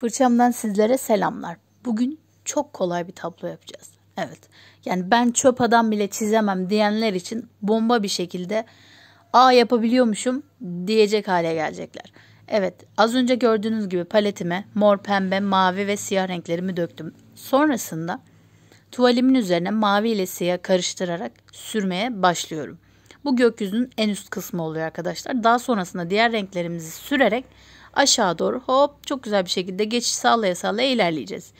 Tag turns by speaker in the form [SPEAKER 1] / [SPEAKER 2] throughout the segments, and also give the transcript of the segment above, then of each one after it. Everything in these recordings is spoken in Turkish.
[SPEAKER 1] Fırçamdan sizlere selamlar. Bugün çok kolay bir tablo yapacağız. Evet. Yani ben çöp adam bile çizemem diyenler için bomba bir şekilde A yapabiliyormuşum diyecek hale gelecekler. Evet, az önce gördüğünüz gibi paletime mor, pembe, mavi ve siyah renklerimi döktüm. Sonrasında tuvalimin üzerine mavi ile siyah karıştırarak sürmeye başlıyorum. Bu gökyüzünün en üst kısmı oluyor arkadaşlar. Daha sonrasında diğer renklerimizi sürerek aşağı doğru hop çok güzel bir şekilde geçiş sağlaya sağlaya ilerleyeceğiz.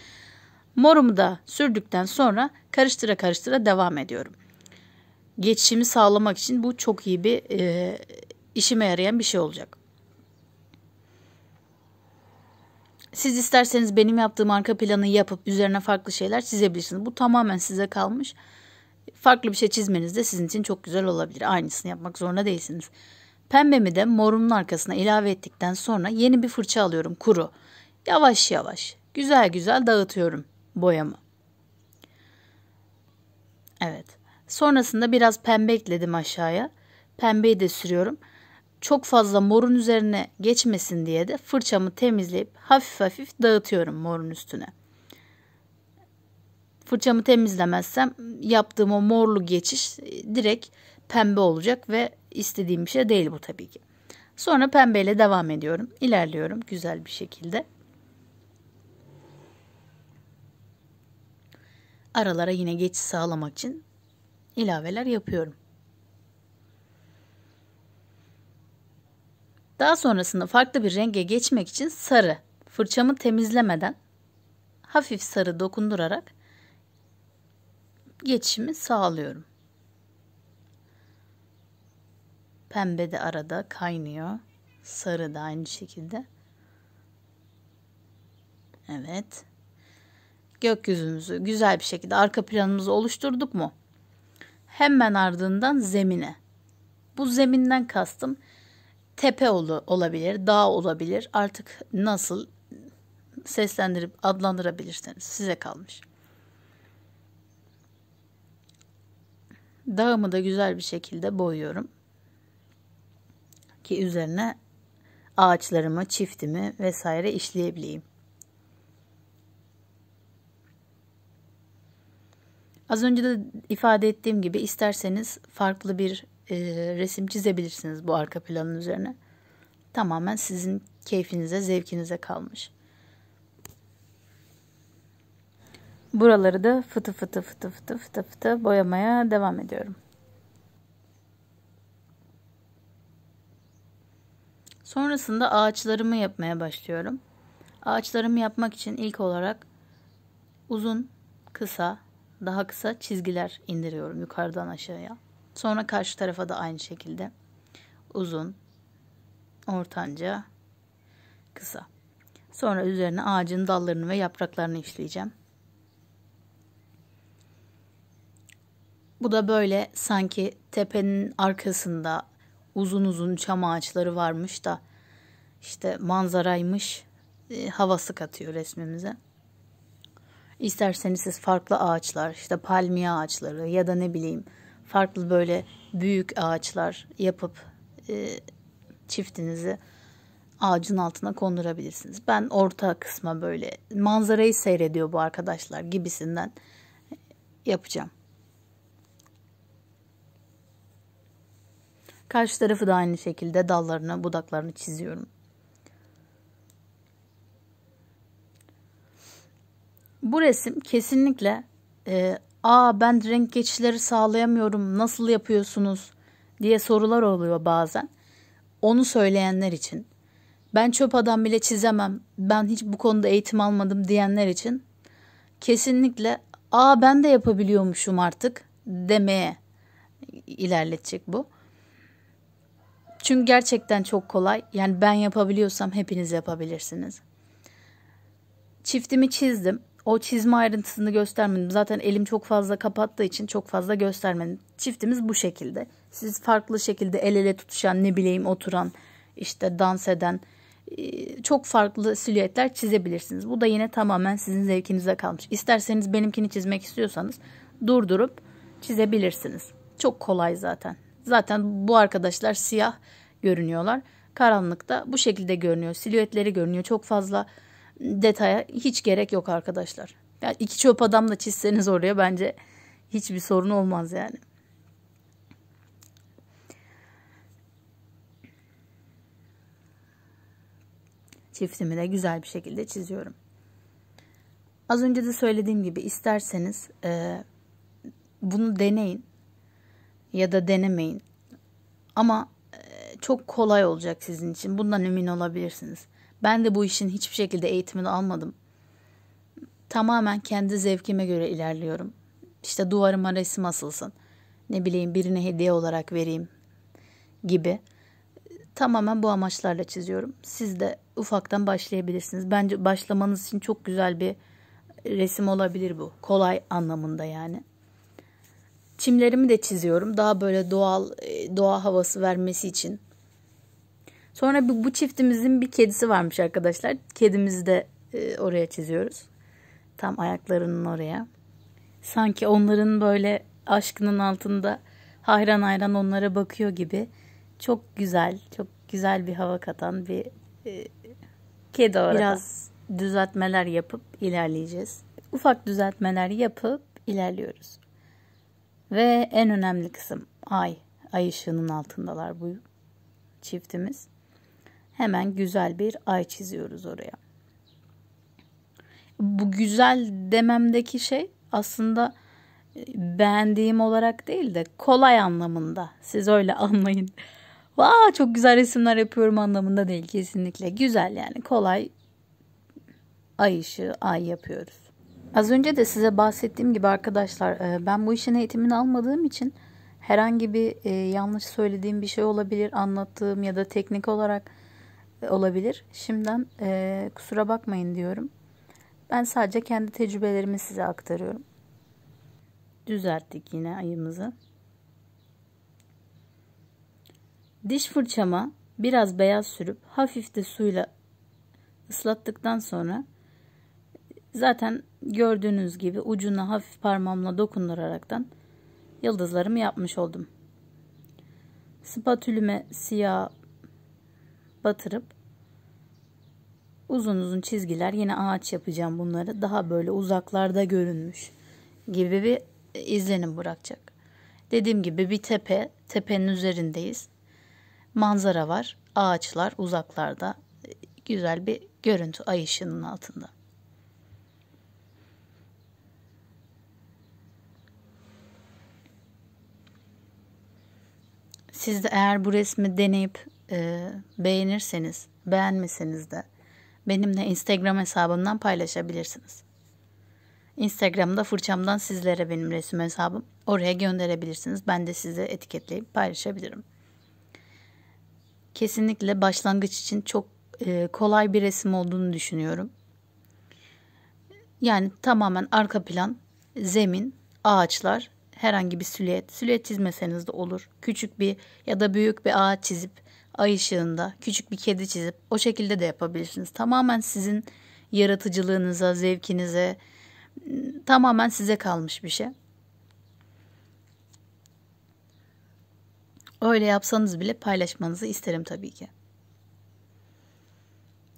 [SPEAKER 1] Morumu da sürdükten sonra karıştıra karıştıra devam ediyorum. Geçişimi sağlamak için bu çok iyi bir e, işime yarayan bir şey olacak. Siz isterseniz benim yaptığım arka planı yapıp üzerine farklı şeyler çizebilirsiniz. Bu tamamen size kalmış. Farklı bir şey çizmeniz de sizin için çok güzel olabilir. Aynısını yapmak zorunda değilsiniz. Pembemi de morumun arkasına ilave ettikten sonra yeni bir fırça alıyorum kuru. Yavaş yavaş güzel güzel dağıtıyorum boyamı. Evet. Sonrasında biraz pembe ekledim aşağıya. Pembeyi de sürüyorum. Çok fazla morun üzerine geçmesin diye de fırçamı temizleyip hafif hafif dağıtıyorum morun üstüne. Fırçamı temizlemezsem yaptığım o morlu geçiş direkt pembe olacak ve istediğim bir şey değil bu tabii ki. Sonra pembeyle devam ediyorum. İlerliyorum güzel bir şekilde. Aralara yine geçiş sağlamak için ilaveler yapıyorum. Daha sonrasında farklı bir renge geçmek için sarı fırçamı temizlemeden hafif sarı dokundurarak geçişimi sağlıyorum. Pembe de arada kaynıyor. Sarı da aynı şekilde. Evet. Gökyüzümüzü güzel bir şekilde arka planımızı oluşturduk mu? Hemen ardından zemine. Bu zeminden kastım tepe olabilir, dağ olabilir. Artık nasıl seslendirip adlandırabilirsiniz size kalmış. Dağımı da güzel bir şekilde boyuyorum ki üzerine ağaçlarımı, çiftimi vesaire işleyebileyim. Az önce de ifade ettiğim gibi isterseniz farklı bir e, resim çizebilirsiniz bu arka planın üzerine. Tamamen sizin keyfinize, zevkinize kalmış. Buraları da fıtı fıtı fıtı fıtı fıtı fıtı boyamaya devam ediyorum. Sonrasında ağaçlarımı yapmaya başlıyorum. Ağaçlarımı yapmak için ilk olarak uzun, kısa, daha kısa çizgiler indiriyorum yukarıdan aşağıya. Sonra karşı tarafa da aynı şekilde uzun, ortanca, kısa. Sonra üzerine ağacın dallarını ve yapraklarını işleyeceğim. Bu da böyle sanki tepenin arkasında uzun uzun çam ağaçları varmış da işte manzaraymış e, havası katıyor resmimize. İsterseniz siz farklı ağaçlar işte palmiye ağaçları ya da ne bileyim farklı böyle büyük ağaçlar yapıp e, çiftinizi ağacın altına kondurabilirsiniz. Ben orta kısma böyle manzarayı seyrediyor bu arkadaşlar gibisinden yapacağım. Karşı tarafı da aynı şekilde dallarını, budaklarını çiziyorum. Bu resim kesinlikle e, aa ben renk geçişleri sağlayamıyorum nasıl yapıyorsunuz diye sorular oluyor bazen. Onu söyleyenler için ben çöp adam bile çizemem ben hiç bu konuda eğitim almadım diyenler için kesinlikle aa ben de yapabiliyormuşum artık demeye ilerletecek bu. Çünkü gerçekten çok kolay. Yani ben yapabiliyorsam hepiniz yapabilirsiniz. Çiftimi çizdim. O çizme ayrıntısını göstermedim. Zaten elim çok fazla kapattığı için çok fazla göstermedim. Çiftimiz bu şekilde. Siz farklı şekilde el ele tutuşan, ne bileyim oturan, işte dans eden e, çok farklı silüetler çizebilirsiniz. Bu da yine tamamen sizin zevkinize kalmış. İsterseniz benimkini çizmek istiyorsanız durdurup çizebilirsiniz. Çok kolay zaten. Zaten bu arkadaşlar siyah görünüyorlar. Karanlıkta bu şekilde görünüyor. Silüetleri görünüyor. Çok fazla detaya hiç gerek yok arkadaşlar. Yani iki çöp adam da çizseniz oraya bence hiçbir sorun olmaz yani. Çiftimi de güzel bir şekilde çiziyorum. Az önce de söylediğim gibi isterseniz e, bunu deneyin ya da denemeyin. Ama çok kolay olacak sizin için. Bundan emin olabilirsiniz. Ben de bu işin hiçbir şekilde eğitimini almadım. Tamamen kendi zevkime göre ilerliyorum. İşte duvarıma resim asılsın. Ne bileyim birine hediye olarak vereyim gibi. Tamamen bu amaçlarla çiziyorum. Siz de ufaktan başlayabilirsiniz. Bence başlamanız için çok güzel bir resim olabilir bu. Kolay anlamında yani. Çimlerimi de çiziyorum. Daha böyle doğal e, doğa havası vermesi için Sonra bu, bu çiftimizin bir kedisi varmış arkadaşlar. Kedimizi de e, oraya çiziyoruz. Tam ayaklarının oraya. Sanki onların böyle aşkının altında hayran hayran onlara bakıyor gibi. Çok güzel, çok güzel bir hava katan bir e, kedi orada. Biraz düzeltmeler yapıp ilerleyeceğiz. Ufak düzeltmeler yapıp ilerliyoruz. Ve en önemli kısım ay. Ay ışığının altındalar bu çiftimiz hemen güzel bir ay çiziyoruz oraya. Bu güzel dememdeki şey aslında e, beğendiğim olarak değil de kolay anlamında. Siz öyle anlayın. Vaa çok güzel resimler yapıyorum anlamında değil kesinlikle. Güzel yani kolay ay ışığı ay yapıyoruz. Az önce de size bahsettiğim gibi arkadaşlar e, ben bu işin eğitimini almadığım için herhangi bir e, yanlış söylediğim bir şey olabilir anlattığım ya da teknik olarak olabilir. Şimdiden e, kusura bakmayın diyorum. Ben sadece kendi tecrübelerimi size aktarıyorum. Düzelttik yine ayımızı. Diş fırçama biraz beyaz sürüp hafif de suyla ıslattıktan sonra zaten gördüğünüz gibi ucuna hafif parmağımla dokunduraraktan yıldızlarımı yapmış oldum. Spatülüme siyah batırıp uzun uzun çizgiler yine ağaç yapacağım bunları daha böyle uzaklarda görünmüş gibi bir e, izlenim bırakacak. Dediğim gibi bir tepe, tepenin üzerindeyiz. Manzara var, ağaçlar uzaklarda. E, güzel bir görüntü ay ışığının altında. Siz de eğer bu resmi deneyip e, beğenirseniz, beğenmeseniz de benimle Instagram hesabımdan paylaşabilirsiniz. Instagram'da fırçamdan sizlere benim resim hesabım. Oraya gönderebilirsiniz. Ben de sizi etiketleyip paylaşabilirim. Kesinlikle başlangıç için çok e, kolay bir resim olduğunu düşünüyorum. Yani tamamen arka plan, zemin, ağaçlar, herhangi bir silüet. Silüet çizmeseniz de olur. Küçük bir ya da büyük bir ağaç çizip ay ışığında küçük bir kedi çizip o şekilde de yapabilirsiniz. Tamamen sizin yaratıcılığınıza, zevkinize tamamen size kalmış bir şey. Öyle yapsanız bile paylaşmanızı isterim tabii ki.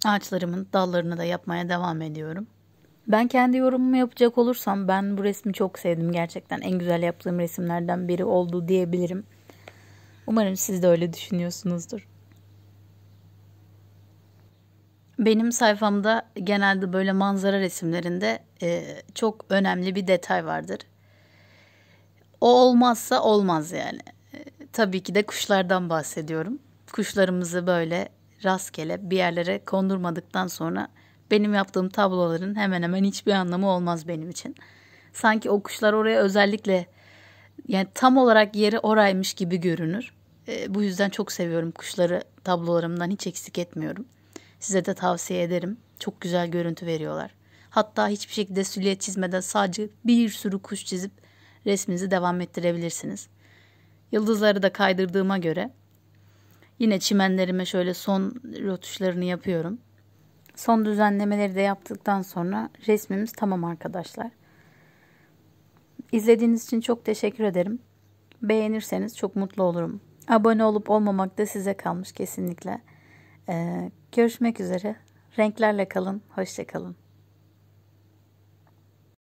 [SPEAKER 1] Ağaçlarımın dallarını da yapmaya devam ediyorum. Ben kendi yorumumu yapacak olursam ben bu resmi çok sevdim gerçekten. En güzel yaptığım resimlerden biri oldu diyebilirim. Umarım siz de öyle düşünüyorsunuzdur. Benim sayfamda genelde böyle manzara resimlerinde e, çok önemli bir detay vardır. O olmazsa olmaz yani. E, tabii ki de kuşlardan bahsediyorum. Kuşlarımızı böyle rastgele bir yerlere kondurmadıktan sonra benim yaptığım tabloların hemen hemen hiçbir anlamı olmaz benim için. Sanki o kuşlar oraya özellikle yani tam olarak yeri oraymış gibi görünür. E, bu yüzden çok seviyorum kuşları tablolarımdan hiç eksik etmiyorum.'' Size de tavsiye ederim. Çok güzel görüntü veriyorlar. Hatta hiçbir şekilde sülye çizmeden sadece bir sürü kuş çizip resminizi devam ettirebilirsiniz. Yıldızları da kaydırdığıma göre yine çimenlerime şöyle son rotuşlarını yapıyorum. Son düzenlemeleri de yaptıktan sonra resmimiz tamam arkadaşlar. İzlediğiniz için çok teşekkür ederim. Beğenirseniz çok mutlu olurum. Abone olup olmamak da size kalmış kesinlikle. Ee, görüşmek üzere. Renklerle kalın. Hoşça kalın.